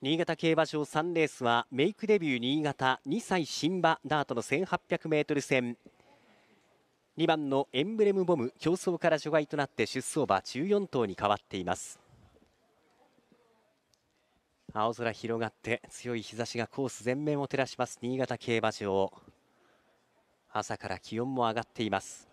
新潟競馬場3レースはメイクデビュー新潟2歳新馬ダートの 1800m 戦2番のエンブレムボム競争から除外となって出走馬14頭に変わっています青空広がって強い日差しがコース全面を照らします新潟競馬場朝から気温も上がっています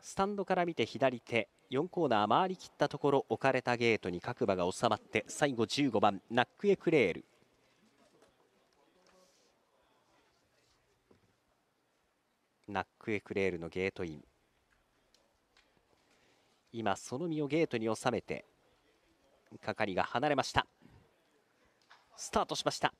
スタンドから見て左手4コーナー回りきったところ置かれたゲートに各馬が収まって最後15番ナックエクレールナックエクレールのゲートイン今その身をゲートに収めて係が離れましたスタートしました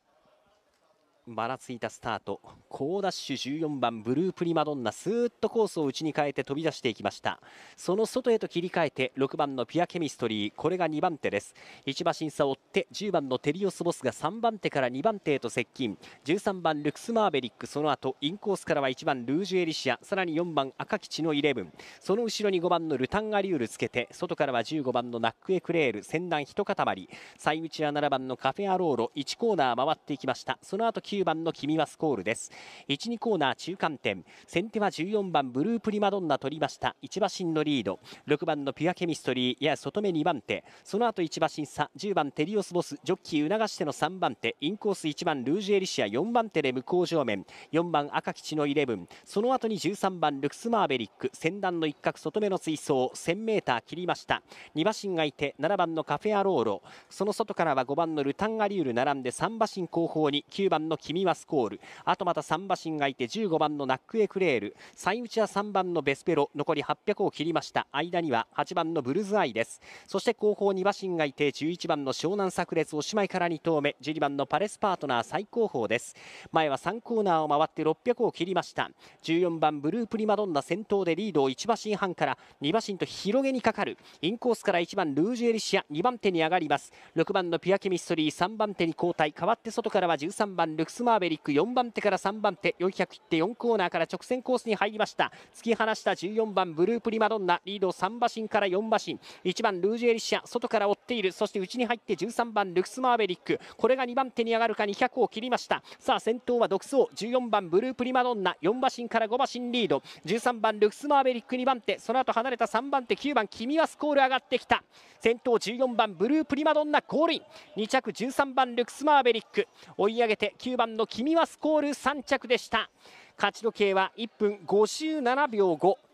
ばらついたスタート好ダッシュ14番ブループリマドンナスーッとコースを内に変えて飛び出していきましたその外へと切り替えて6番のピアケミストリーこれが2番手です1馬審査を追って10番のテリオスボスが3番手から2番手へと接近13番ルクスマーベリックその後インコースからは1番ルージュエリシアさらに4番赤吉のイレブンその後ろに5番のルタンアリュールつけて外からは15番のナックエクレール先団一塊最内は7番のカフェアローロ1コーナー回っていきましたその後9 9番の君はスコールです12コーナー中間点先手は14番ブループリマドンナ取りました1馬身のリード6番のピュアケミストリーやや外目2番手その後1馬身差10番テリオスボスジョッキー促しての3番手インコース1番ルージュエリシア4番手で向こう上面4番赤吉のイレブンその後に13番ルクスマーベリック先端の一角外目の追走 1000m 切りました2馬身がいて7番のカフェアローロその外からは5番のルタンガリウル並んで3馬身後方に9番の君はスコールあとまた3馬身がいて15番のナックエクレール最内は3番のベスペロ残り800を切りました間には8番のブルズアイですそして後方2馬身がいて11番の湘南炸裂おしまいから2投目12番のパレスパートナー最高峰です前は3コーナーを回って600を切りました14番ブループリマドンナ先頭でリードを1馬身半から2馬身と広げにかかるインコースから1番ルージュエリシア2番手に上がります6番のピアケミストリー3番手に交代代わって外からは13番ルクススマーベリック4番手から3番手400切って4コーナーから直線コースに入りました突き放した14番ブループリマドンナリード3馬身から4馬身1番ルージュエリシア外から追っているそして内に入って13番ルクスマーベリックこれが2番手に上がるか200を切りましたさあ先頭は独走14番ブループリマドンナ4馬身から5馬身リード13番ルクスマーベリック2番手その後離れた3番手9番君はスコール上がってきた先頭14番ブループリマドンナゴールイン2着13番ルクスマーベリック追い上げて9 9番の君はスコール3着でした勝ち時計は1分57秒5